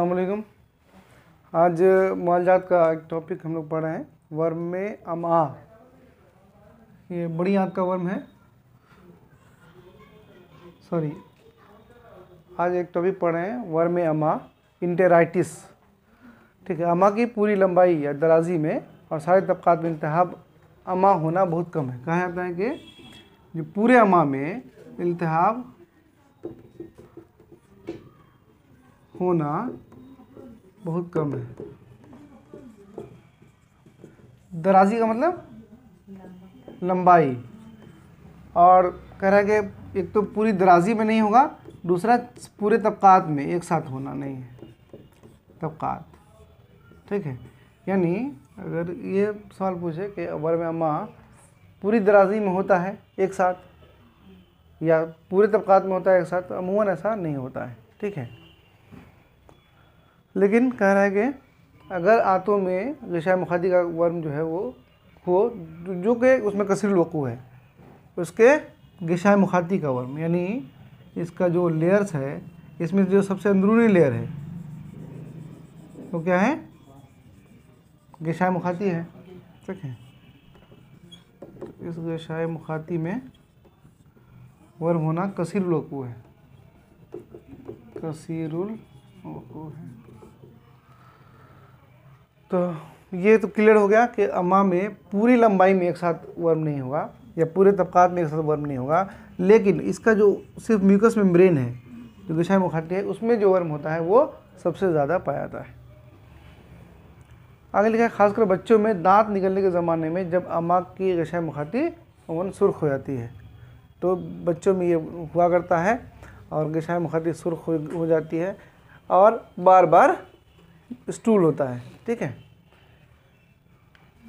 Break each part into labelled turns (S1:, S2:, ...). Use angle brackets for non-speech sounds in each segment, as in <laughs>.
S1: असलकुम आज मालजात का एक टॉपिक हम लोग पढ़ रहे हैं वर्म में अमा ये बड़ी आँख का वर्म है सॉरी आज एक टॉपिक पढ़ रहे हैं वर्म अमा इंटेराइटिस ठीक है अमा की पूरी लंबाई या दराजी में और सारे तबकात में इंतहा अमा होना बहुत कम है कहा जाता है कि जो पूरे अमा में इंतहा होना बहुत कम है दराजी का मतलब लंबाई और कह रहा है कि एक तो पूरी दराजी में नहीं होगा दूसरा पूरे तबकात में एक साथ होना नहीं है तबकात ठीक है यानी अगर ये सवाल पूछे कि अबर में अम्मा पूरी दराजी में होता है एक साथ या पूरे तबकात में होता है एक साथ तो अमूमन ऐसा नहीं होता है ठीक है लेकिन कह रहा है कि अगर आँतों में गशा मुखादी का वर्म जो है वो हो जो कि उसमें कसर वकू है उसके गशा मुखादी का वर्म यानी इसका जो लेयर्स है इसमें जो सबसे अंदरूनी लेयर है वो क्या है गशाय मुखाती है ठीक है इस गशाय मुखाती में वर्म होना कसर वकू है कसीरुल वकू है तो ये तो क्लियर हो गया कि अम्मा में पूरी लंबाई में एक साथ वर्म नहीं होगा या पूरे तबकात में एक साथ वर्म नहीं होगा लेकिन इसका जो सिर्फ म्यूकस मेम्ब्रेन है जो विषय मुखाटी है उसमें जो वर्म होता है वो सबसे ज़्यादा पाया जाता है आगे लिखा है खासकर बच्चों में दांत निकलने के ज़माने में जब अम्मा की गशा मुखाटी अमन सुर्ख हो जाती है तो बच्चों में ये हुआ करता है और गशा मुखाटी सुर्ख हो जाती है और बार बार स्टूल होता है ठीक है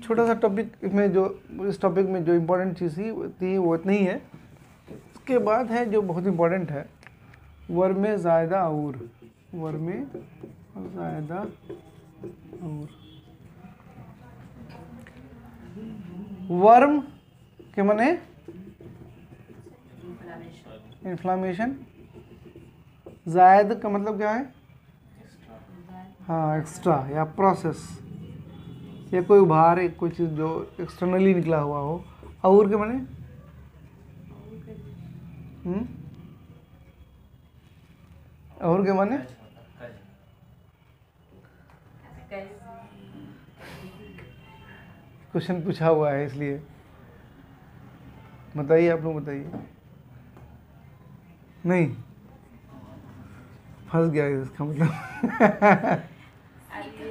S1: छोटा सा टॉपिक में जो इस टॉपिक में जो इम्पोर्टेंट चीज़ थी थी वो इतनी है उसके बाद है जो बहुत इम्पोर्टेंट है वर में ज़ायदा और वर में ज़ायदा और वर्म के मने इन्फ्लामेशन जायद का मतलब क्या है हाँ एक्स्ट्रा या प्रोसेस या कोई बाहर कोई चीज़ जो एक्सटर्नली निकला हुआ हो और के मैंने हम्म? और के माने क्वेश्चन पूछा हुआ है इसलिए बताइए आप लोग बताइए नहीं फंस गया इसका मतलब <laughs> <laughs>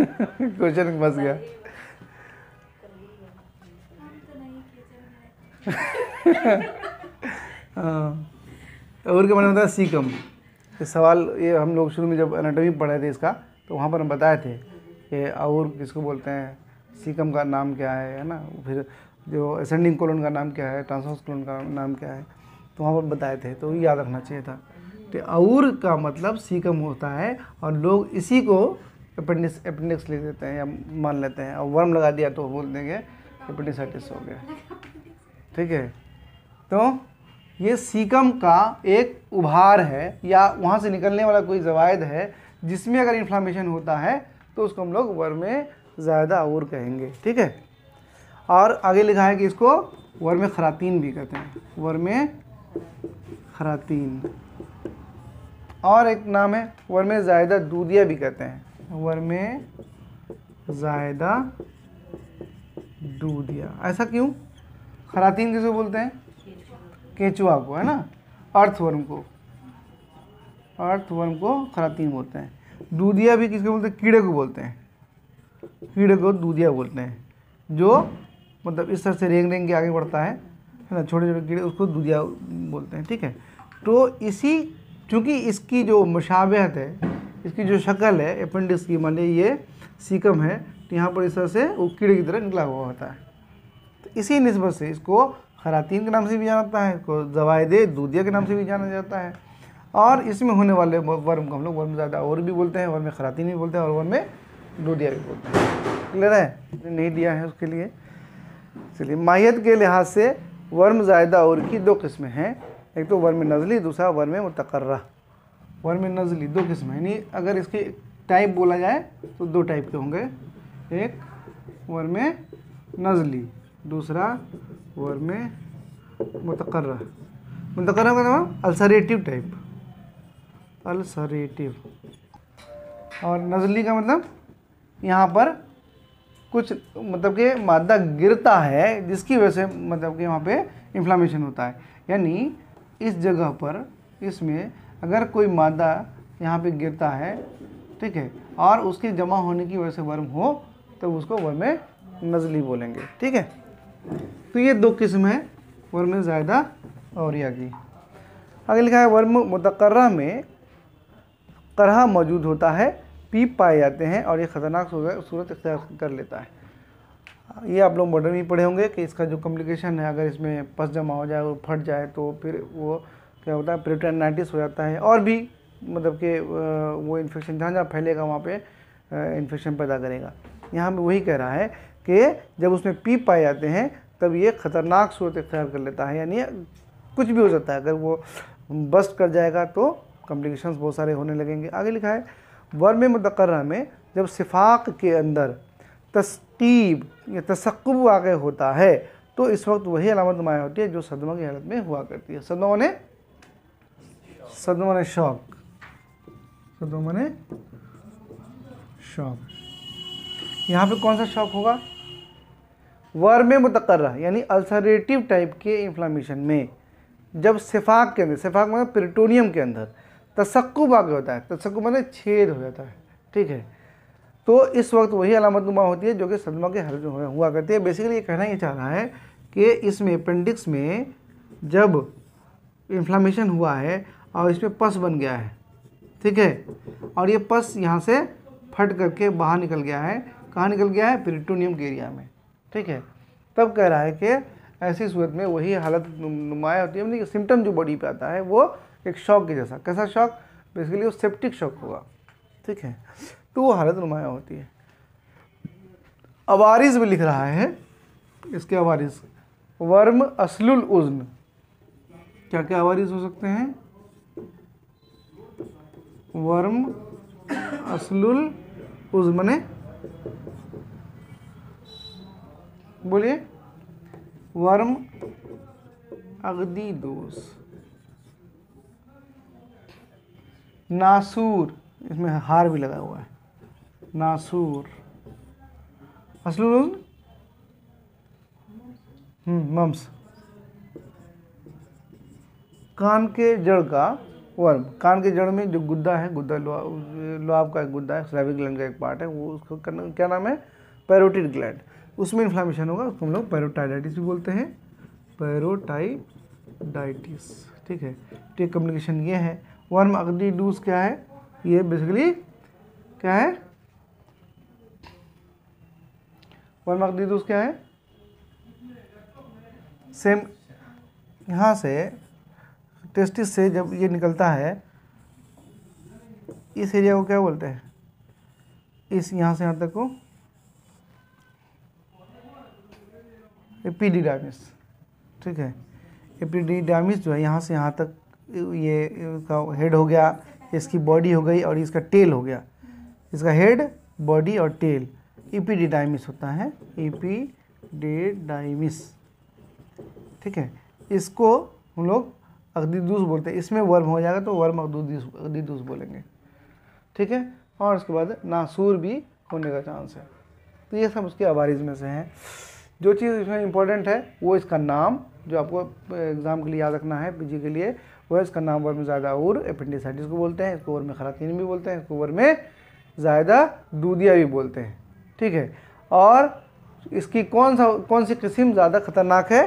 S1: क्वेश्चन फंस गया <laughs> हाँ तो और के मैंने बताया सीकम सवाल ये हम लोग शुरू में जब एनाटॉमी पढ़े थे इसका तो वहाँ पर हम बताए थे कि और किसको बोलते हैं सीकम का नाम क्या है है ना फिर जो असेंडिंग कोलोन का नाम क्या है ट्रांसवर्स कोलोन का नाम क्या है तो वहाँ पर बताए थे तो याद रखना चाहिए था तो और का मतलब सीकम होता है और लोग इसी को अपेंडिक्स अपेंडिक्स लिख देते हैं या मान लेते हैं और वर्म लगा दिया तो बोल देंगे अपेंडिसाइटिस हो गया ठीक है तो ये सीकम का एक उभार है या वहाँ से निकलने वाला कोई जवायद है जिसमें अगर इन्फ्लामेशन होता है तो उसको हम लोग वर्म ज़्यादा और कहेंगे ठीक है और आगे लिखा है कि इसको वर्म खरातीन भी कहते हैं वर्म खरातीन और एक नाम है वर्मे ज़ायदा दूधिया भी कहते हैं वर्मे ज़ायदा दूधिया ऐसा क्यों खरातीन किसे बोलते हैं केचुआ को है ना अर्थवर्म को अर्थवर्म को खरातीन बोलते हैं दूधिया भी किसको बोलते हैं कीड़े को बोलते हैं कीड़े को दूधिया बोलते हैं जो मतलब इस तरह से रेंग रेंग के आगे बढ़ता है है ना छोटे छोटे कीड़े उसको दूधिया बोलते हैं ठीक है तो इसी चूँकि इसकी जो मुशाबहत है इसकी जो शक्ल है अपेंडिक्स की मान ये सीकम है तो यहाँ पर इस तरह से वो कीड़े की तरह निकला हुआ होता है तो इसी नस्बत से इसको खरातीन के नाम से भी जाना जाता है इसको जवायद दूधिया के नाम से भी जाना जाता है और इसमें होने वाले वर्म को हम लोग वर्म ज़्यादा और भी बोलते हैं वर्म खरातीन भी बोलते हैं और वर्म दूधिया भी बोलते हैं क्लियर है नहीं दिया है उसके लिए चलिए माहियत के लिहाज से वर्म जायदा और की दो किस्में हैं एक तो वर्म नज़ली दूसरा वर्म मतकर्रा वर्म नज़ली दो किस्म यानी अगर इसकी टाइप बोला जाए तो दो टाइप के होंगे एक वर्म नज़ली दूसरा वर्म मतकर्रा मतकर्रा का नाम अल्सरेटिव टाइप अल्सरेटिव और नज़ली का मतलब यहाँ पर कुछ मतलब के मादा गिरता है जिसकी वजह से मतलब कि वहाँ पे इन्फ्लामेशन होता है यानी इस जगह पर इसमें अगर कोई मादा यहाँ पे गिरता है ठीक है और उसके जमा होने की वजह से वर्म हो तो उसको वर्म नज़ली बोलेंगे ठीक है तो ये दो किस्म है वर्म ज्यादा और की आगे लिखा है वर्म मतकर्रा में करहा मौजूद होता है पीप पाए जाते हैं और ये ख़तरनाक सूरत इख्तियार कर लेता है ये आप लोग मॉडर्न भी पढ़े होंगे कि इसका जो कम्प्लिकेशन है अगर इसमें पस जमा हो जाए और फट जाए तो फिर वो क्या होता है पेरिटोनाइटिस हो जाता है और भी मतलब कि वो इन्फेक्शन जहाँ जहाँ फैलेगा वहाँ पे इन्फेक्शन पैदा करेगा यहाँ पर वही कह रहा है कि जब उसमें पी पाए जाते हैं तब ये ख़तरनाक सूरत इख्तियार कर लेता है यानी कुछ भी हो जाता है अगर वो बस्ट कर जाएगा तो कम्प्लिकेशन बहुत सारे होने लगेंगे आगे लिखा है वर्म मुतकर्रा में जब सिफाक के अंदर तस तकीब या तसक्ब वाक़ होता है तो इस वक्त वही अलामत नुमाया होती है जो सदमा की हालत में हुआ करती है सदमा ने सदमा ने शौक सदमा ने शौक यहाँ पे कौन सा शौक होगा वर में यानी अल्सरेटिव टाइप के इन्फ्लामेशन में जब सिफाक के अंदर सिफाक मतलब पेरिटोनियम के अंदर तसक्कु आगे होता है तसक्कु मतलब छेद हो जाता है ठीक है तो इस वक्त वही अलामत नुमा होती है जो कि सदमा के हर्ज हुआ करती है बेसिकली ये कहना ये चाह रहा है कि इसमें अपेंडिक्स में जब इन्फ्लामेशन हुआ है और इसमें पस बन गया है ठीक है और ये पस यहाँ से फट करके बाहर निकल गया है कहाँ निकल गया है पेरिटोनियम के एरिया में ठीक है तब कह रहा है कि ऐसी सूरत में वही हालत नुमाया होती है यानी सिम्टम जो बॉडी पे आता है वो एक शौक के जैसा कैसा शौक बेसिकली वो सेप्टिक शौक होगा ठीक है तो वो हालत नुमाया होती है अवारिस भी लिख रहा है इसके अवारिस वर्म असलुल उज्न क्या क्या अवारिस हो सकते हैं वर्म असलुल उज्मने बोलिए वर्म अगदी दोष नासूर इसमें हार भी लगा हुआ है नासूर असल हम्म, मम्स कान के जड़ का वर्म कान के जड़ में जो गुद्दा है गुद्दा लुआब का एक गुद्दा है स्लाविक ग्लैंड का एक पार्ट है वो उसको क्या नाम है पैरोटिड ग्लैंड उसमें इन्फ्लामेशन होगा उसको हम लोग पैरोटाइडाइटिस भी बोलते हैं पैरोटाइडाइटिस ठीक है तो कम्युनिकेशन ये है वर्म अग्नि डूस क्या है ये बेसिकली क्या है दे मकदूस क्या है सेम यहाँ से टेस्टिस से जब ये निकलता है इस एरिया को क्या बोलते हैं इस यहाँ से यहाँ तक को डैमिस ठीक है डैमिस जो है यहाँ से यहाँ तक ये इसका हेड हो गया इसकी बॉडी हो गई और इसका टेल हो गया इसका हेड बॉडी और टेल ईपीडीडाइमिस होता है ईपीडीडाइमिस ठीक है इसको हम लोग अग्निदूस बोलते हैं इसमें वर्म हो जाएगा तो वर्म अग्निदूस अग्निदूस बोलेंगे ठीक है और उसके बाद नासूर भी होने का चांस है तो ये सब उसके आवारीज में से हैं जो चीज़ इसमें इम्पोर्टेंट है वो इसका नाम जो आपको एग्ज़ाम के लिए याद रखना है पीजी के लिए वो है इसका नाम वर्म ज़्यादा और एपेंडिसाइटिस को बोलते हैं इसको वर्म खरातीन भी बोलते हैं इसको वर्म ज़्यादा दूधिया भी बोलते हैं ठीक है और इसकी कौन सा कौन सी किस्म ज़्यादा ख़तरनाक है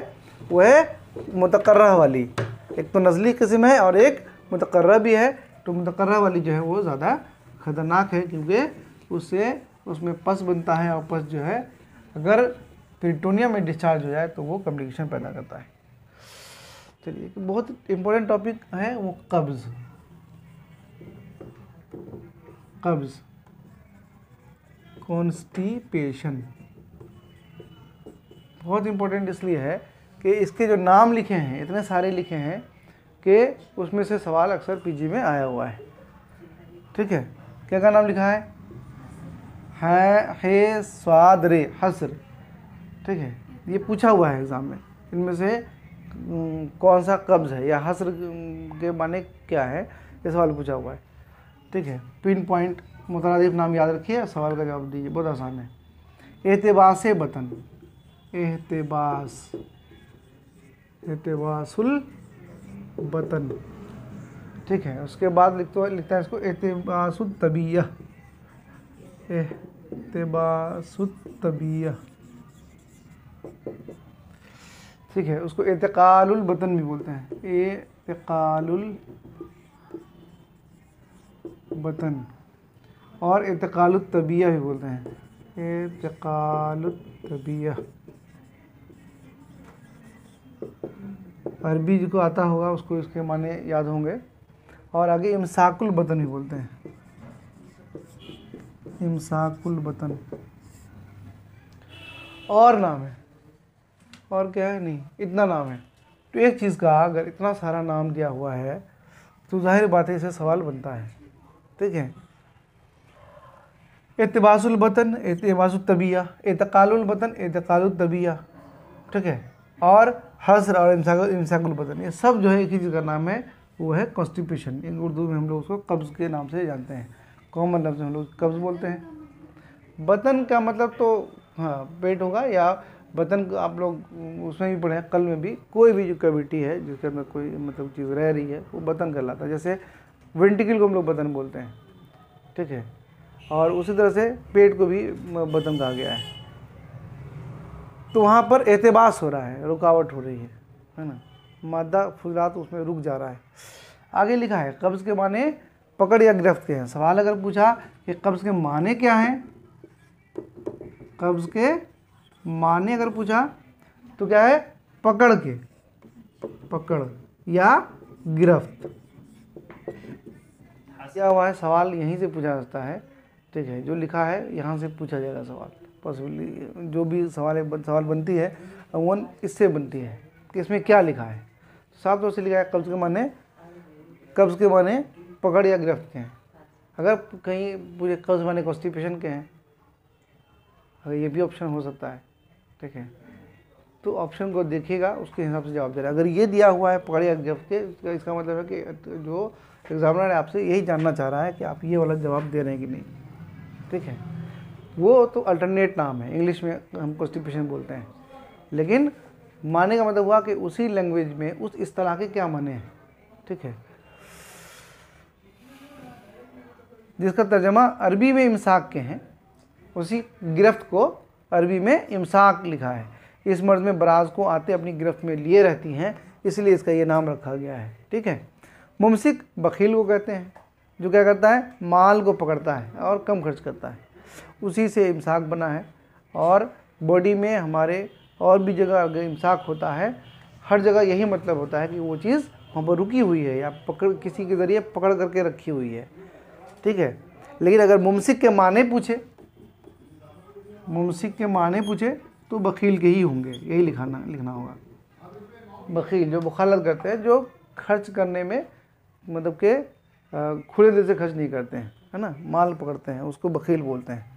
S1: वो है मतकर वाली एक तो नज़ली किस्म है और एक मतकर भी है तो मतकर वाली जो है वो ज़्यादा ख़तरनाक है क्योंकि उससे उसमें पस बनता है और पस जो है अगर प्रिटोनिया में डिस्चार्ज हो जाए तो वो कम्प्लिकेशन पैदा करता है चलिए बहुत इम्पोर्टेंट टॉपिक है वो कब्ज़ कब्ज़ कॉन्स्टिपेशन बहुत इम्पोर्टेंट इसलिए है कि इसके जो नाम लिखे हैं इतने सारे लिखे हैं कि उसमें से सवाल अक्सर पीजी में आया हुआ है ठीक है क्या क्या नाम लिखा है है हे स्वाद रे हसर ठीक है ये पूछा हुआ है एग्ज़ाम में इनमें से कौन सा कब्ज़ है या हसर के माने क्या है ये सवाल पूछा हुआ है ठीक है पिन पॉइंट मुतरदफ नाम याद रखिए सवाल का जवाब दीजिए बहुत आसान है एहतबास बतन एहतबास एतबासुल बतन ठीक है उसके बाद लिखते हुए लिखता है इसको एतबासुल तबीया एहतबासुल तबीया ठीक है उसको एतकालुल बतन भी बोलते हैं एतकालुल बतन और तबिया भी बोलते हैं तबिया अरबी जिसको आता होगा उसको इसके माने याद होंगे और आगे इमसाकुल बतन भी बोलते हैं इमसाकुल बतन और नाम है और क्या है नहीं इतना नाम है तो एक चीज़ का अगर इतना सारा नाम दिया हुआ है तो जाहिर बात है इसे सवाल बनता है ठीक है एतबासुलबतन एतबासुलतबिया एतकालबतन एतकालतबिया ठीक है और हसर और इंसाकुल इमसाकुलबतन ये सब जो है एक ही चीज़ का नाम है वो है कॉन्स्टिपेशन इन उर्दू में हम लोग उसको कब्ज़ के नाम से जानते हैं कॉमन लफ्ज़ हम लोग कब्ज़ बोलते हैं बतन का मतलब तो हाँ पेट होगा या बतन आप लोग उसमें भी पढ़े कल में भी कोई भी जो कैविटी है जिसके अंदर कोई मतलब चीज़ रह रही है वो बतन कहलाता है जैसे वेंटिकल को हम लोग बतन बोलते हैं ठीक है और उसी तरह से पेट को भी बदन कहा गया है तो वहाँ पर एहतबास हो रहा है रुकावट हो रही है है ना मादा तो उसमें रुक जा रहा है आगे लिखा है कब्ज़ के माने पकड़ या गिरफ्त के हैं सवाल अगर पूछा कि कब्ज़ के माने क्या हैं कब्ज़ के माने अगर पूछा तो क्या है पकड़ के पकड़ या गिरफ्त क्या हुआ है सवाल यहीं से पूछा जाता है ठीक है जो लिखा है यहाँ से पूछा जाएगा सवाल पॉसिबली जो भी सवाल बन, सवाल बनती है वन इससे बनती है कि इसमें क्या लिखा है साफ तौर से लिखा है कब्ज़ के माने कब्ज़ के माने पकड़ या गिरफ्त के हैं अगर कहीं पूरे कब्ज़ माने कॉन्स्टिपेशन के हैं अगर ये भी ऑप्शन हो सकता है ठीक है तो ऑप्शन को देखिएगा उसके हिसाब से जवाब दे रहा है अगर ये दिया हुआ है पकड़ या गिरफ्त के इसका मतलब है कि जो एग्जामिनर आपसे यही जानना चाह रहा है कि आप ये वाला जवाब दे रहे हैं कि नहीं ठीक है वो तो अल्टरनेट नाम है इंग्लिश में हम कॉन्स्टिपेशन बोलते हैं लेकिन माने का मतलब हुआ कि उसी लैंग्वेज में उस इस तरह के क्या माने हैं ठीक है जिसका तर्जमा अरबी में इमसाक के हैं उसी गिरफ्त को अरबी में इमसाक लिखा है इस मर्ज में बराज को आते अपनी गिरफ्त में लिए रहती हैं इसलिए इसका ये नाम रखा गया है ठीक है मुमसिक बखील को कहते हैं जो क्या करता है माल को पकड़ता है और कम खर्च करता है उसी से इमसाक बना है और बॉडी में हमारे और भी जगह अगर इमसाक होता है हर जगह यही मतलब होता है कि वो चीज़ वहाँ पर रुकी हुई है या पकड़ किसी के ज़रिए पकड़ करके रखी हुई है ठीक है लेकिन अगर मुमसिक के माने पूछे मुमसिक के माने पूछे तो बकील के ही होंगे यही लिखाना लिखना होगा बकील जो बखालत करते हैं जो खर्च करने में मतलब के खुले दिल से खर्च नहीं करते हैं है ना माल पकड़ते हैं उसको बकील बोलते हैं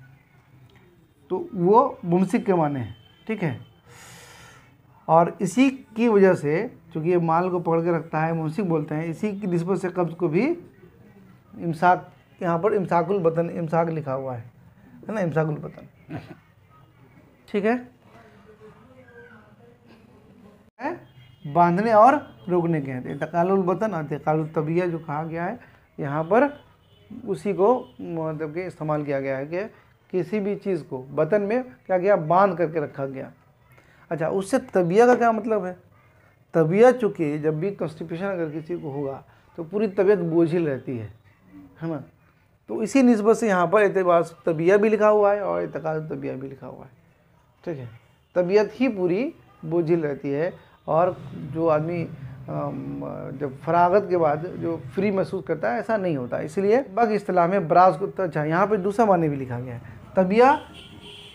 S1: तो वो मुमसिक के माने हैं ठीक है और इसी की वजह से चूँकि ये माल को पकड़ के रखता है मुमसिक बोलते हैं इसी की नस्बत से कब्ज़ को भी इमसाक यहाँ पर इमसाकुल बतन इमसाक लिखा हुआ है है ना इमसाकुल बतन ठीक है बांधने और रोकने के हैं तकालुल बतन और तकालुल तबिया जो कहा गया है यहाँ पर उसी को मतलब कि इस्तेमाल किया गया है कि किसी भी चीज़ को बतन में क्या गया बांध करके रखा गया अच्छा उससे तबिया का क्या मतलब है तबिया चूँकि जब भी कॉन्स्टिपेशन अगर किसी को होगा तो पूरी तबीयत बोझिल रहती है है ना तो इसी नस्बत से यहाँ पर एतबार तबीयत भी लिखा हुआ है और एतकाल तबिया भी लिखा हुआ है ठीक है तबीयत ही पूरी बोझिल रहती है और जो आदमी जब फरागत के बाद जो फ्री महसूस करता है ऐसा नहीं होता इसलिए बग अतलाह में ब्राज को तो अच्छा यहाँ पर दूसरा माने भी लिखा गया है तबिया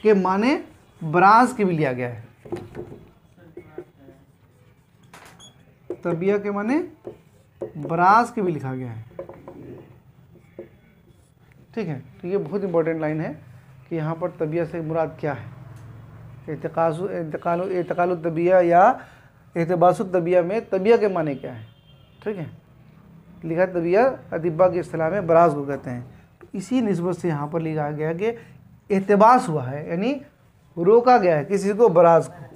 S1: के माने ब्राज के भी लिया गया है तबिया के माने ब्राज के भी लिखा गया है ठीक है तो ये बहुत इंपॉर्टेंट लाइन है कि यहाँ पर तबिया से मुराद क्या है इंतकाल तबिया या एतबास तबिया में तबिया के माने क्या है ठीक है लिखा तबिया अतिबा के असलाह में बराज को कहते हैं तो इसी नस्बत से यहाँ पर लिखा गया कि एहतबास हुआ है यानी रोका गया है किसी को बराज को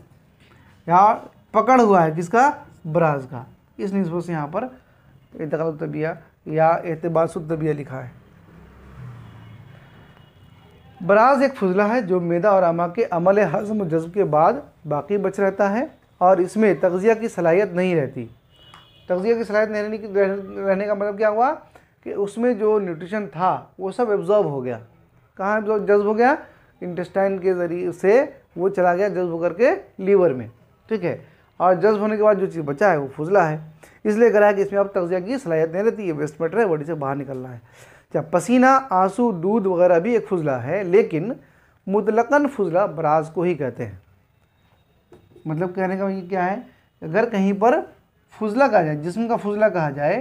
S1: यहाँ पकड़ हुआ है किसका बराज का इस नस्बत से यहाँ पर इतकाल तबिया या एतबास तबिया लिखा है बराज एक फजला है जो मैदा और आमा के अमल हजम जज्ब के बाद बाकी बच रहता है और इसमें तगज़िया की सलाहियत नहीं रहती तगज़िया की सलाहियत नहीं रहने की रहने का मतलब क्या हुआ कि उसमें जो न्यूट्रिशन था वो सब एब्जॉर्ब हो गया कहाँ जज्ब हो गया इंटेस्टाइन के ज़रिए से वो चला गया जज्ब होकर के लीवर में ठीक है और जज्ब होने के बाद जो चीज़ बचा है वो फुजला है इसलिए करा है कि इसमें अब तगजिया की सलाहियत नहीं रहती है वेस्ट मेटर है बॉडी से बाहर निकलना है अच्छा पसीना आंसू दूध वगैरह भी एक फुजला है लेकिन मुतलकन फुजला बराज को ही कहते हैं मतलब कहने का क्या है अगर कहीं पर फुजला कहा जाए जिसम का फुजला कहा जाए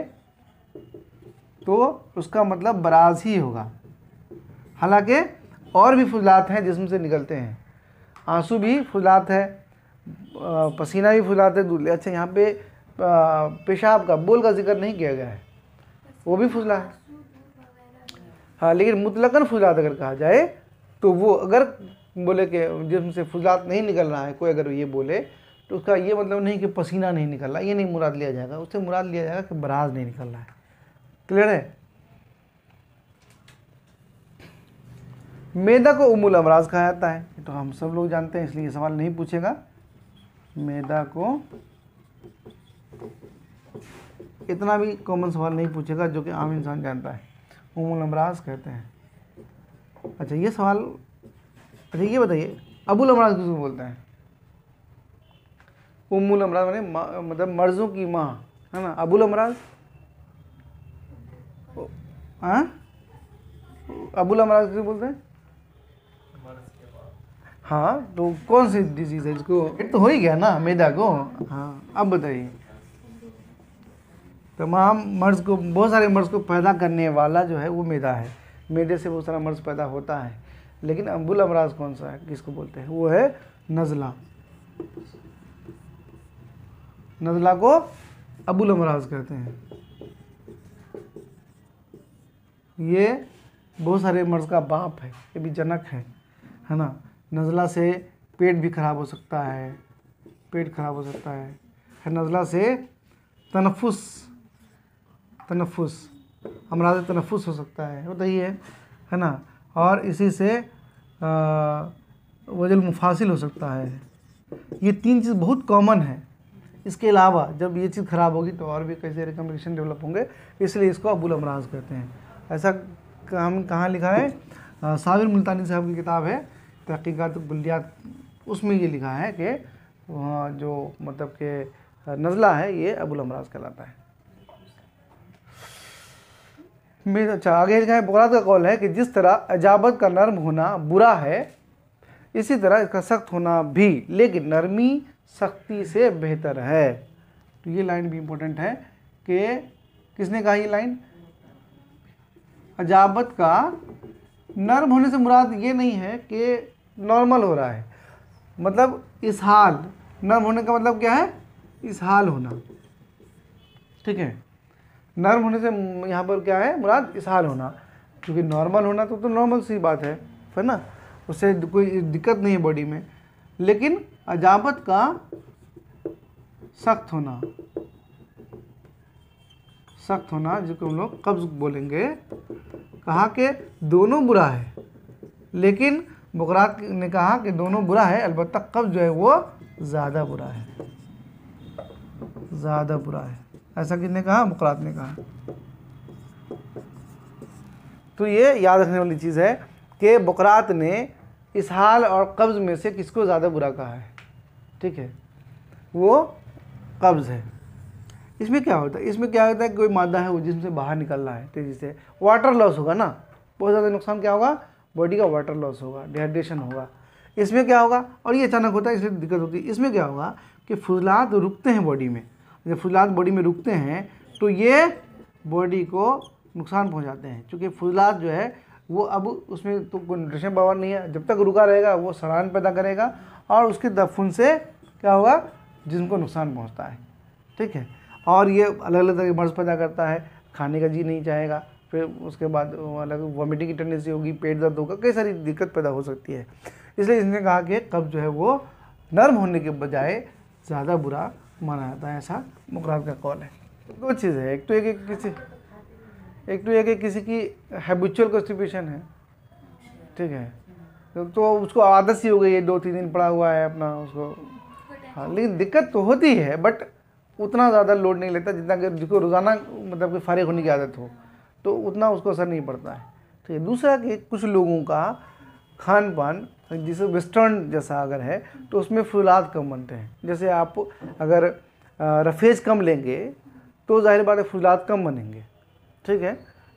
S1: तो उसका मतलब बराज ही होगा हालांकि और भी फुजलात हैं जिसम से निकलते हैं आंसू भी फुजलात है पसीना भी फुजलात है दूल्हे अच्छा यहाँ पे पेशाब का बोल का जिक्र नहीं किया गया है वो भी फुजला है हाँ लेकिन मुतलकन फुजलात अगर कहा जाए तो वो अगर बोले कि जिसम से फजात नहीं निकल रहा है कोई अगर ये बोले तो उसका ये मतलब नहीं कि पसीना नहीं निकल रहा ये नहीं मुराद लिया जाएगा उससे मुराद लिया जाएगा कि बराज नहीं निकल रहा है क्लियर है मैदा को उमुल अमराज कहा जाता है तो हम सब लोग जानते हैं इसलिए सवाल नहीं पूछेगा मैदा को इतना भी कॉमन सवाल नहीं पूछेगा जो कि आम इंसान जानता है उमुल अमराज कहते हैं अच्छा ये सवाल अच्छा ये बताइए अबुल अमराज किसको बोलते हैं उमुल अमराज मैंने मतलब मर्ज़ों की माँ है ना अबुल अमराज हाँ अबुल अमराज किसको बोलते हैं हाँ तो कौन सी डिजीज़ है इसको तो हो ही गया ना मैदा को हाँ अब बताइए तमाम तो मर्ज को बहुत सारे मर्ज को पैदा करने वाला जो है वो मैदा है मैदे से बहुत सारा मर्ज पैदा होता है लेकिन अम्बुल अमराज कौन सा है किसको बोलते हैं वो है नज़ला नज़ला को अबुल अमराज कहते हैं ये बहुत सारे मर्ज का बाप है ये भी जनक है है ना नज़ला से पेट भी खराब हो सकता है पेट खराब हो सकता है नज़ला से तनफुस तनफुस अमराज तनफुस हो सकता है वो तो ही है है ना और इसी से वजल मुफासिल हो सकता है ये तीन चीज़ बहुत कॉमन है इसके अलावा जब ये चीज़ ख़राब होगी तो और भी कई सारे डेवलप होंगे इसलिए इसको अबुल अमराज कहते हैं ऐसा हम कहाँ लिखा है साबिर मुल्तानी साहब की किताब है तहकीकत बुलियात उसमें ये लिखा है कि जो मतलब के नज़ला है ये अबुल अमराज कहलाता है अच्छा आगे लिखा है बोरात का कॉल है कि जिस तरह अजाबत का नर्म होना बुरा है इसी तरह इसका सख्त होना भी लेकिन नरमी सख्ती से बेहतर है तो ये लाइन भी इम्पोर्टेंट है कि किसने कहा ये लाइन अजाबत का नर्म होने से मुराद ये नहीं है कि नॉर्मल हो रहा है मतलब इसहाल नर्म होने का मतलब क्या है इसहाल होना ठीक है नर्म होने से यहाँ पर क्या है मुराद इसहाल होना क्योंकि नॉर्मल होना तो तो नॉर्मल सी बात है है ना उससे कोई दिक्कत नहीं है बॉडी में लेकिन अजाबत का सख्त होना सख्त होना जिसको हम लोग कब्ज बोलेंगे कहा कि दोनों बुरा है लेकिन बकरात ने कहा कि दोनों बुरा है अलबत्त कब्ज जो है वो ज़्यादा बुरा है ज़्यादा बुरा है ऐसा किसने कहा मुकरात ने कहा तो ये याद रखने वाली चीज़ है कि बकरात ने इसहाल और कब्ज़ में से किसको ज़्यादा बुरा कहा है ठीक है वो कब्ज़ है इसमें क्या होता है इसमें क्या होता है कोई मादा है वो जिसम से बाहर निकल रहा है तेज़ी से वाटर लॉस होगा ना बहुत ज़्यादा नुकसान क्या होगा बॉडी का वाटर लॉस होगा डिहाइड्रेशन होगा इसमें क्या होगा और ये अचानक होता है इसलिए दिक्कत होती है इसमें क्या होगा कि फ़जलात रुकते हैं बॉडी में जब फुजलात बॉडी में रुकते हैं तो ये बॉडी को नुकसान पहुंचाते हैं क्योंकि फुजलात जो है वो अब उसमें तो कोई न्यूट्रिशन पावर नहीं है जब तक रुका रहेगा वो सड़ान पैदा करेगा और उसके दफन से क्या होगा जिसम को नुकसान पहुंचता है ठीक है और ये अलग अलग तरह के मर्ज पैदा करता है खाने का जी नहीं चाहेगा फिर उसके बाद अलग वॉमिटिंग की टेंडेंसी होगी पेट दर्द होगा कई सारी दिक्कत पैदा हो सकती है इसलिए इसने कहा कि कब जो है वो नर्म होने के बजाय ज़्यादा बुरा माना जाता है ऐसा मुकरार का कॉल है दो चीज़ है एक तो एक एक किसी एक तो एक एक किसी की हैबिचुअल कॉन्स्टिपेशन है ठीक है तो, तो उसको आदत सी हो गई है दो तीन दिन पड़ा हुआ है अपना उसको हाँ लेकिन दिक्कत तो होती है बट उतना ज़्यादा लोड नहीं लेता जितना कि जिसको रोज़ाना मतलब कि फारिग होने की आदत हो तो उतना उसको असर नहीं पड़ता है ठीक तो है दूसरा कि कुछ लोगों का खान पान हाँ जिसे वेस्टर्न जैसा अगर है तो उसमें फुलाद कम बनते हैं जैसे आप अगर रफेज कम लेंगे तो जाहिर बात है फुलाद कम बनेंगे ठीक है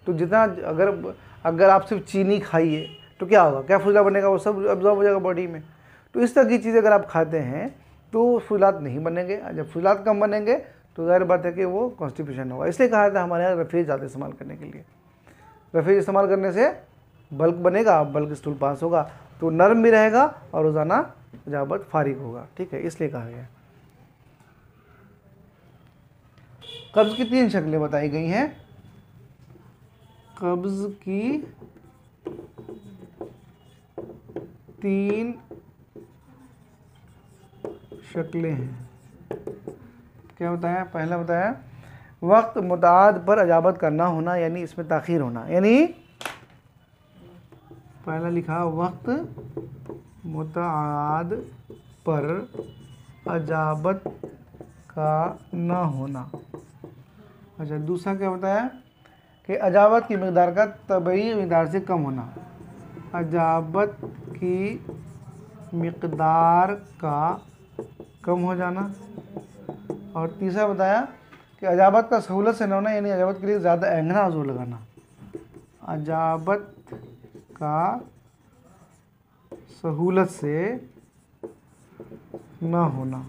S1: तो जितना अगर अगर आप सिर्फ चीनी खाइए तो क्या होगा क्या फुजला बनेगा वो सब ऑब्जॉर्व हो जाएगा बॉडी में तो इस तरह की चीज़ें अगर आप खाते हैं तो फुजलात नहीं बनेंगे जब फुजलात कम बनेंगे तो जाहिर बात है कि वो कॉन्स्टिपेशन होगा इसलिए कहा जाता है हमारे यहाँ रफेज ज़्यादा इस्तेमाल करने के लिए रफेज इस्तेमाल करने से बल्क बनेगा बल्क स्टूल पास होगा तो नर्म भी रहेगा और रोज़ाना जहाबत फारिग होगा ठीक है इसलिए कहा गया कब्ज़ की तीन शक्लें बताई गई हैं कब्ज़ की तीन शक्लें हैं क्या बताया पहला बताया वक्त मुताद पर अजाबत करना होना यानी इसमें ताखिर होना यानी पहला लिखा वक्त मुतद पर अजाबत का न होना अच्छा दूसरा क्या बताया कि अजाबत की मकदार का तबी मकदार से कम होना अजाबत की मकदार का कम हो जाना और तीसरा बताया कि अजाबत का सहूलत से न होना यानी अजाबत के लिए ज़्यादा एंगना जोर लगाना अजाबत का सहूलत से न होना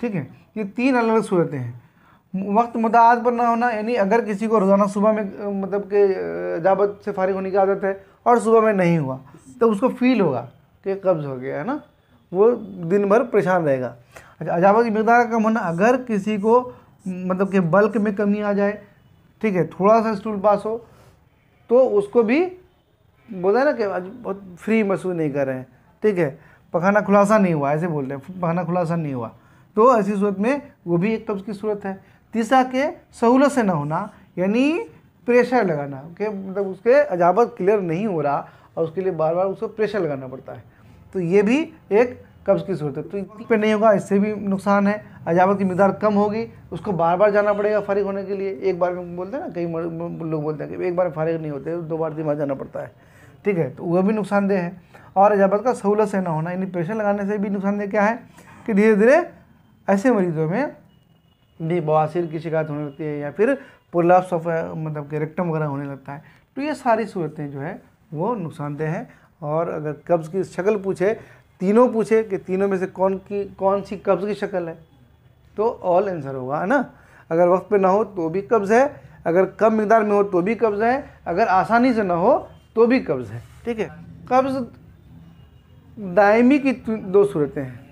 S1: ठीक है ये तीन अलग अलग सूरतें हैं वक्त मुताद पर ना होना यानी अगर किसी को रोज़ाना सुबह में मतलब के जाबत से फारिग होने की आदत है और सुबह में नहीं हुआ तो उसको फील होगा कि कब्ज़ हो गया है ना वो दिन भर परेशान रहेगा अच्छा अजावत की मकदार कम होना अगर किसी को मतलब के बल्क में कमी आ जाए ठीक है थोड़ा सा स्टूल पास हो तो उसको भी बोला ना कि आज बहुत फ्री महसूस नहीं कर रहे हैं ठीक है पखाना खुलासा नहीं हुआ ऐसे बोल रहे हैं पखाना खुलासा नहीं हुआ तो ऐसी सूरत में वो भी एक तब की सूरत है तीसरा के सहूलत से ना होना यानी प्रेशर लगाना कि मतलब उसके अजाबत क्लियर नहीं हो रहा और उसके लिए बार बार उसको प्रेशर लगाना पड़ता है तो ये भी एक कब्ज़ की सूरत है तो इतनी पे नहीं होगा इससे भी नुकसान है अजावत की मकदार कम होगी उसको बार बार जाना पड़ेगा फारिग होने के लिए एक बार में बोलते हैं ना कई लोग बोलते हैं कि एक बार फारिग नहीं होते दो बार तीन बार जाना पड़ता है ठीक है तो वह भी नुकसानदेह है और अजावत का सहूलत से ना होना यानी प्रेशर लगाने से भी नुकसानदेह क्या है कि धीरे धीरे ऐसे मरीजों में भी बवासिर की शिकायत होने लगती है या फिर पुरलाप्स ऑफ मतलब कि रेक्टम वगैरह होने लगता है तो ये सारी सूरतें जो है वो नुकसानदेह हैं और अगर कब्ज़ की शक्ल पूछे तीनों पूछे कि तीनों में से कौन की कौन सी कब्ज़ की शक्ल है तो ऑल आंसर होगा है ना अगर वक्त पे ना हो तो भी कब्ज़ है अगर कम मकदार में हो तो भी कब्ज़ है अगर आसानी से ना हो तो भी कब्ज़ है ठीक है कब्ज़ दायमी की दो सूरतें हैं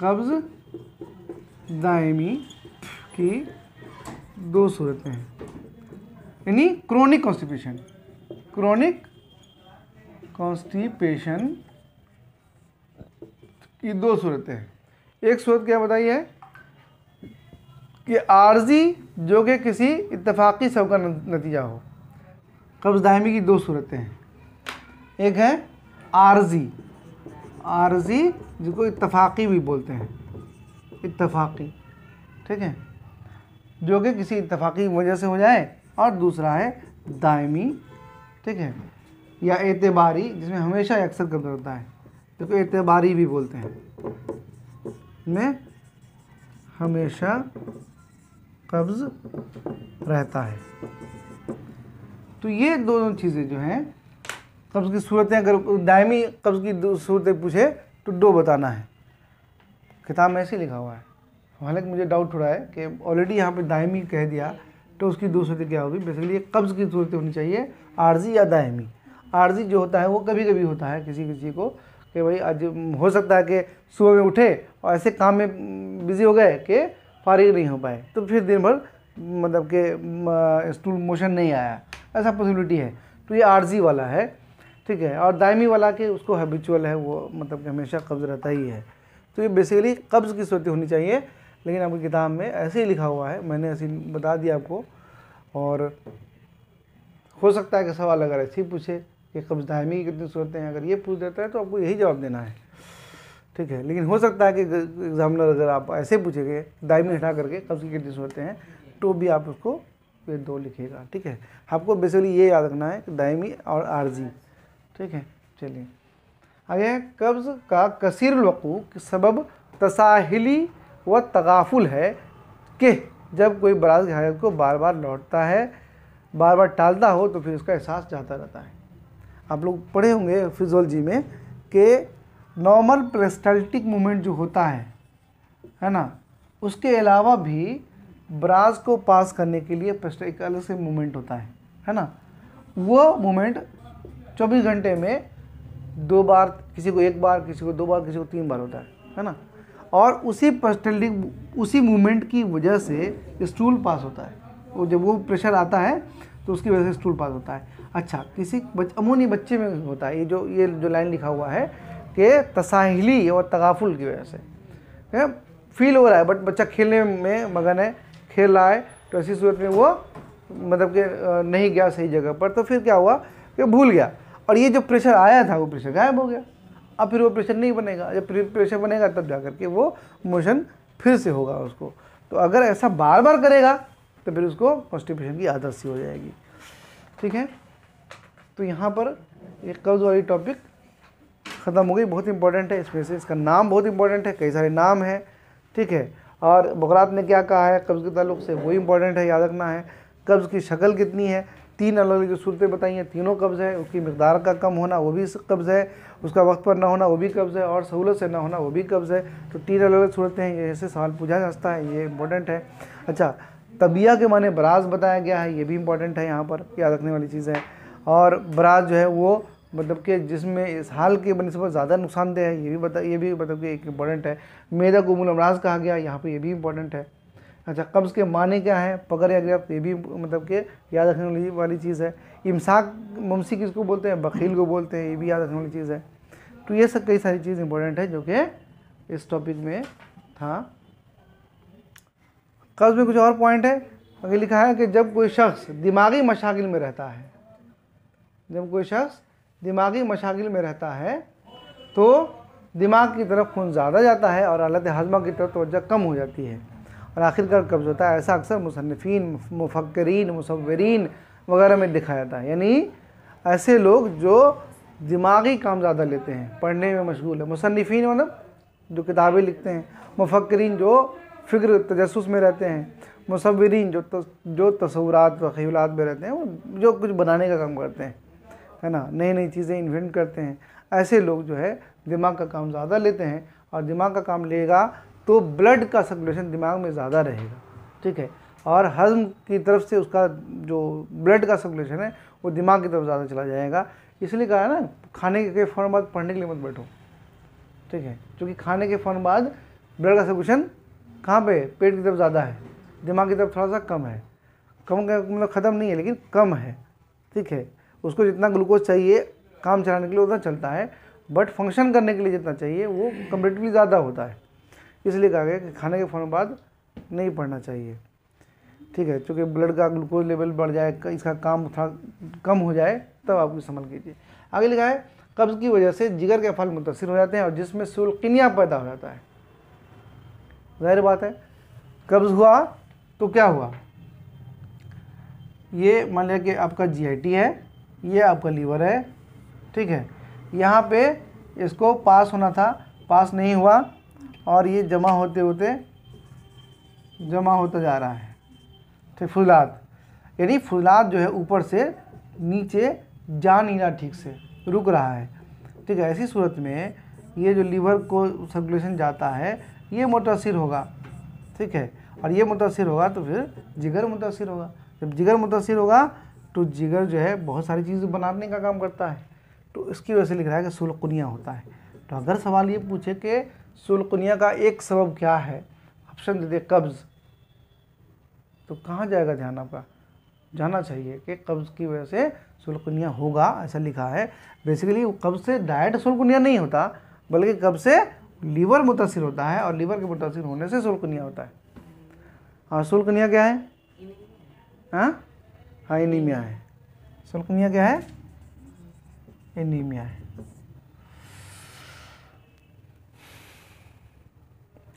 S1: कब्ज़ दायमी की दो सूरतें हैं यानी क्रोनिक कॉन्स्टिपेशन क्रोनिक कॉन्स्टिपेशन की दो सूरतें हैं एक सूरत क्या बताई है कि आर्जी जो कि किसी इतफाक़ी सब का नतीजा हो कब्ज़ दायमी की दो सूरतें हैं एक है आर्जी आर्जी जिसको इतफाक़ी भी बोलते हैं इतफाक़ी ठीक है जो कि किसी इतफाक़ी वजह से हो जाए और दूसरा है दायमी ठीक है या एतबारी जिसमें हमेशा अक्सर कब्ज़ होता है देखो तो एतबारी भी बोलते हैं में हमेशा कब्ज़ रहता है तो ये दोनों चीज़ें जो हैं कब्ज़ की सूरतें अगर दायमी कब्ज़ की सूरतें पूछे तो दो बताना है किताब में ऐसे लिखा हुआ है हालांकि मुझे डाउट हो रहा है कि ऑलरेडी यहाँ पे दायमी कह दिया तो उसकी दो सूरतें क्या होगी बेसिकली कब्ज़ की सूरतें होनी चाहिए आर्जी या दायमी आर्जी जो होता है वो कभी कभी होता है किसी किसी को कि भाई आज हो सकता है कि सुबह में उठे और ऐसे काम में बिज़ी हो गए कि फारिग नहीं हो पाए तो फिर दिन भर मतलब के स्टूल मोशन नहीं आया ऐसा पॉसिबिलिटी है तो ये आर्जी वाला है ठीक है और दायमी वाला के उसको हैबिचुअल है वो मतलब कि हमेशा कब्ज़ रहता ही है तो ये बेसिकली कब्ज़ की सूरत होनी चाहिए लेकिन आपकी किताब में ऐसे ही लिखा हुआ है मैंने ऐसे बता दिया आपको और हो सकता है कि सवाल अगर ऐसे ही पूछे ये कब्ज दायमी की कितनी सूरतें हैं अगर ये पूछ देता है तो आपको यही जवाब देना है ठीक है लेकिन हो सकता है कि एग्जामिनर अगर आप ऐसे पूछेंगे दायमी हटा करके कब्ज की कितनी सूरतें हैं तो भी आप उसको ये दो लिखिएगा ठीक है आपको बेसिकली ये याद रखना है कि दायमी और आरजी ठीक है चलिए आगे कब्ज़ का कसर वक़ू के सबब तसाहली व तगाफुल है कि जब कोई बराज की हालत को बार बार लौटता है बार बार टालता हो तो फिर उसका एहसास जाता रहता है आप लोग पढ़े होंगे फिजोलॉजी में कि नॉर्मल प्रेस्टल्टिक मूवमेंट जो होता है है ना उसके अलावा भी ब्राज को पास करने के लिए एक अलग से मूवमेंट होता है है ना वो मूवमेंट 24 घंटे में दो बार किसी को एक बार किसी को दो बार किसी को तीन बार होता है है ना और उसी पेस्टल्टिक उसी मूवमेंट की वजह से स्टूल पास होता है वो जब वो प्रेशर आता है तो उसकी वजह से स्टूल पास होता है अच्छा किसी बच, अमूनी बच्चे में होता है ये जो ये जो लाइन लिखा हुआ है कि तसाहली और तगाफुल की वजह से फील हो रहा है बट बच्चा खेलने में मगन है खेल रहा है तो ऐसी सूरत में वो मतलब कि नहीं गया सही जगह पर तो फिर क्या हुआ कि भूल गया और ये जो प्रेशर आया था वो प्रेशर गायब हो गया अब फिर वो प्रेशर नहीं बनेगा जब प्रेशर बनेगा तब जा के वो मोशन फिर से होगा उसको तो अगर ऐसा बार बार करेगा तो फिर उसको कॉन्स्टिपेशन की आदत सी हो जाएगी ठीक है तो यहाँ पर एक कब्ज़ वाली टॉपिक ख़त्म हो गई बहुत इंपॉर्टेंट है इसमें से इसका नाम बहुत इंपॉर्टेंट है कई सारे नाम हैं ठीक है और बकरात ने क्या कहा है कब्ज़ के तल्ल से वो इंपॉर्टेंट है याद रखना है कब्ज़ की शक्ल कितनी है तीन अलग अलग सूरतें बताई हैं तीनों कब्ज़ है उसकी मकदार का कम होना वो भी कब्ज़ है उसका वक्त पर ना होना वो भी कब्ज़ है और सहूलत से ना होना वो भी कब्ज़ है तो तीन अलग अलग सूरतें हैं ऐसे सवाल पूछा जा सकता है ये इंपॉर्टेंट है अच्छा तबिया के माने बराज बताया गया है ये भी इम्पॉर्टेंट है यहाँ पर याद रखने वाली चीज़ है और बराज जो है वो मतलब कि जिसमें इस हाल के बनने से ज़्यादा नुकसानदेह है ये भी बता ये भी मतलब कि एक इम्पॉर्टेंट है मेदा को अमराज कहा गया यहाँ पर ये भी इम्पॉर्टेंट है अच्छा कब्ज़ के माने क्या है पकड़ या गिरफ्त ये भी मतलब कि याद रखने वाली चीज़ है इमसाक ममसी किसको बोलते हैं बकील को बोलते हैं ये भी याद रखने वाली चीज़ है तो ये सब कई सारी चीज़ इम्पोर्टेंट है जो कि इस टॉपिक में था कर्ज में कुछ और पॉइंट है आगे लिखा है कि जब कोई शख्स दिमागी मशागिल में रहता है जब कोई शख्स दिमागी मशागिल में रहता है तो दिमाग की तरफ खून ज़्यादा जाता है और अलत हजमा की तरफ तोजह कम हो जाती है और आखिरकार कब्ज़ होता है ऐसा अक्सर मुसनफिन मुफक्रीन मुसवरीन वगैरह में दिखा जाता है यानी ऐसे लोग जो दिमागी काम ज़्यादा लेते हैं पढ़ने में मशगूल है मुसनफिन मतलब जो किताबें लिखते हैं मुफक्रीन जो फ़िक्र तजस में रहते हैं मुसवरीन जो तो, जो तस्वूर व ख्यालात में रहते हैं वो जो कुछ बनाने का काम करते हैं है ना नई नई चीज़ें इन्वेंट करते हैं ऐसे लोग जो है दिमाग का काम ज़्यादा लेते हैं और दिमाग का काम लेगा तो ब्लड का सर्कुलेशन दिमाग में ज़्यादा रहेगा ठीक है और हजम की तरफ से उसका जो ब्लड का सर्कुलेशन है वो दिमाग की तरफ ज़्यादा चला जाएगा इसलिए कहा ना खाने के फ़ौरन बाद पढ़ने के लिए मत बैठो ठीक है क्योंकि खाने के फ़ौरन बाद ब्लड का सर्कुलेशन कहाँ पे पेट की तरफ ज़्यादा है दिमाग की तरफ थोड़ा सा कम है कम का मतलब ख़त्म नहीं है लेकिन कम है ठीक है उसको जितना ग्लूकोज चाहिए काम चलाने के लिए उतना चलता है बट फंक्शन करने के लिए जितना चाहिए वो कम्परेटिवली ज़्यादा होता है इसलिए कहा गया कि खाने के फ़ौरन बाद नहीं पड़ना चाहिए ठीक है चूँकि ब्लड का ग्लूकोज लेवल बढ़ जाए इसका काम थोड़ा कम हो जाए तब आप संभल कीजिए आगे लिखा है कब्ज़ की वजह से जिगर के फल मुतासर हो जाते हैं और जिसमें सुलकिनिया पैदा हो जाता है जाहिर बात है कब्ज़ हुआ तो क्या हुआ ये मान लिया कि आपका जीआईटी है ये आपका लीवर है ठीक है यहाँ पे इसको पास होना था पास नहीं हुआ और ये जमा होते होते जमा होता जा रहा है ठीक फुलाद यानी फुलाद जो है ऊपर से नीचे जा नहीं रहा ठीक से रुक रहा है ठीक है ऐसी सूरत में ये जो लीवर को सर्कुलेशन जाता है ये मुतासर होगा ठीक है और ये मुतासर होगा तो फिर जिगर मुतासर होगा जब जिगर मुतासर होगा तो जिगर जो है बहुत सारी चीज़ बनाने का काम करता है तो इसकी वजह से लिख रहा है कि सुलकुनिया होता है तो अगर सवाल ये पूछे कि सुलकुनिया का एक सबब क्या है ऑप्शन दे दे कब्ज़ तो कहाँ जाएगा ध्यान आपका जाना चाहिए कि कब्ज़ की वजह से सुलकुनिया होगा ऐसा लिखा है बेसिकली कब्ज़ से डायरेक्ट सुलकुनिया नहीं होता बल्कि कब्ज़ से लीवर मुतासर होता है और लीवर के मुतासर होने से सुल्कनिया होता है और हाँ, सुल्कनिया क्या है हाँ हाँ एनीमिया है सुल्कनिया क्या है एनीमिया है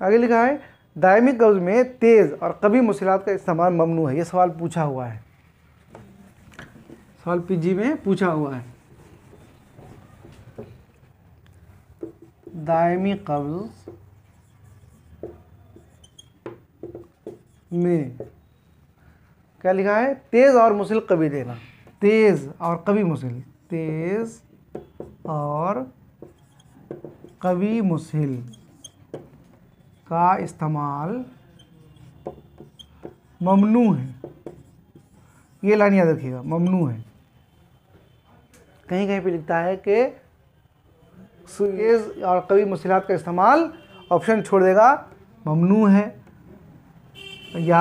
S1: आगे लिखा है दायमिक कब्ज में तेज़ और कभी मुसलात का इस्तेमाल ममनू है ये सवाल पूछा हुआ है सवाल पीजी में पूछा हुआ है दायमी कब्ज में क्या लिखा है तेज़ और मुसिल कभी देना तेज़ और कभी मुसिल तेज़ और कभी मुसिल का इस्तेमाल ममनू है ये लाइन याद रखिएगा ममनू है कहीं कहीं पे लिखता है कि केस और कभी मुसीलात का इस्तेमाल ऑप्शन छोड़ देगा ममनू है या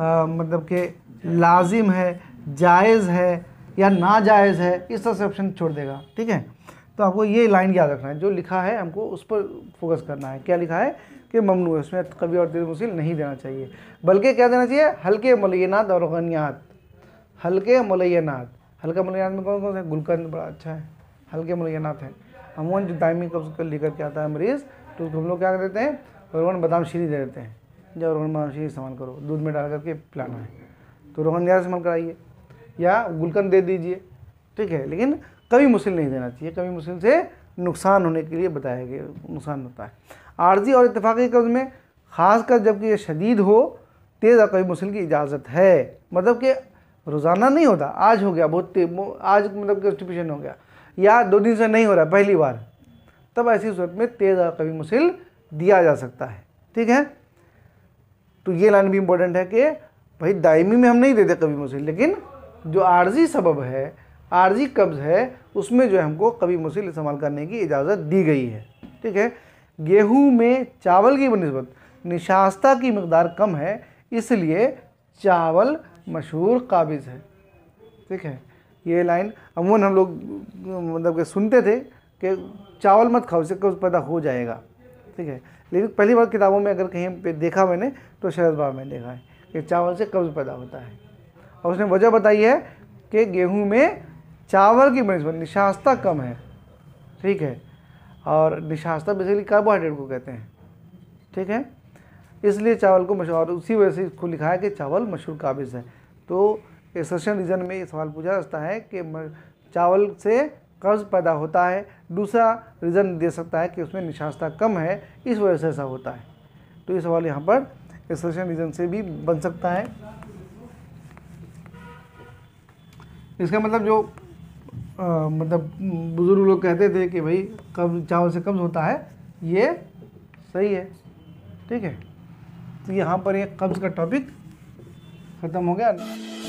S1: आ, मतलब के लाजिम है जायज़ है या नाजायज़ है इस तरह से ऑप्शन छोड़ देगा ठीक है तो आपको ये लाइन याद रखना है जो लिखा है हमको उस पर फोकस करना है क्या लिखा है कि ममनू है उसमें कभी और तेज मुसील नहीं देना चाहिए बल्कि क्या देना चाहिए हल्के मलैनात और गनियात हल्के मलैनात हल्का मलैनात में कौन कौन सा गुलकंद बड़ा अच्छा है हल्के मलैनात है अमूमन जो दायमी कब्ज कर लेकर के आता है मरीज़ तो उसको हम लोग क्या कर देते हैं रोगन बादाम शीरी दे देते हैं जब रोहन बादाम शीरी इस्तेमाल करो दूध में डाल करके पिलाना है तो रोहन ज़्यादा इस्तेमाल कराइए या गुलकंद दे दीजिए ठीक है लेकिन कभी मुश्किल नहीं देना चाहिए कभी मुश्किल से नुकसान होने के लिए बताया गया नुकसान होता है आर्जी और इतफाक़ी कब्ज़ में ख़ासकर जबकि ये शदीद हो तेज़ कभी मुश्किल की इजाज़त है मतलब कि रोज़ाना नहीं होता आज हो गया बहुत आज मतलब कि हो गया या दो दिन से नहीं हो रहा पहली बार तब ऐसी सूरत में तेज़ और कभी मुसिल दिया जा सकता है ठीक है तो ये लाइन भी इम्पोर्टेंट है कि भाई दायमी में हम नहीं देते कभी मुसिल लेकिन जो आर्जी सबब है आर्जी कब्ज़ है उसमें जो है हमको कभी मुसिल इस्तेमाल करने की इजाज़त दी गई है ठीक है गेहूँ में चावल की बनस्बत निशास्ता की मकदार कम है इसलिए चावल मशहूर काबिज़ है ठीक है ये लाइन अमूमन हम लोग मतलब के सुनते थे कि चावल मत खाओ इससे कुछ पैदा हो जाएगा ठीक है लेकिन पहली बार किताबों में अगर कहीं पे देखा मैंने तो शरद बाबा में देखा है कि चावल से कब्ज पैदा होता है और उसने वजह बताई है कि गेहूं में चावल की बनस्पत निशास्ता कम है ठीक है और निशास्ता बेसिकली कार्बोहाइड्रेट को कहते हैं ठीक है इसलिए चावल को मशहूर उसी वजह से इसको लिखा है कि चावल मशहूर काबिज है तो सेशन रीजन में ये सवाल पूछा जाता है कि चावल से कर्ज पैदा होता है दूसरा रीज़न दे सकता है कि उसमें निशास्ता कम है इस वजह से ऐसा होता है तो ये सवाल यहाँ पर एसोसिएशन रीज़न से भी बन सकता है इसका मतलब जो आ, मतलब बुज़ुर्ग लोग कहते थे कि भाई कब चावल से कब्ज होता है ये सही है ठीक है तो यहाँ पर ये कब्ज़ का टॉपिक ख़त्म हो गया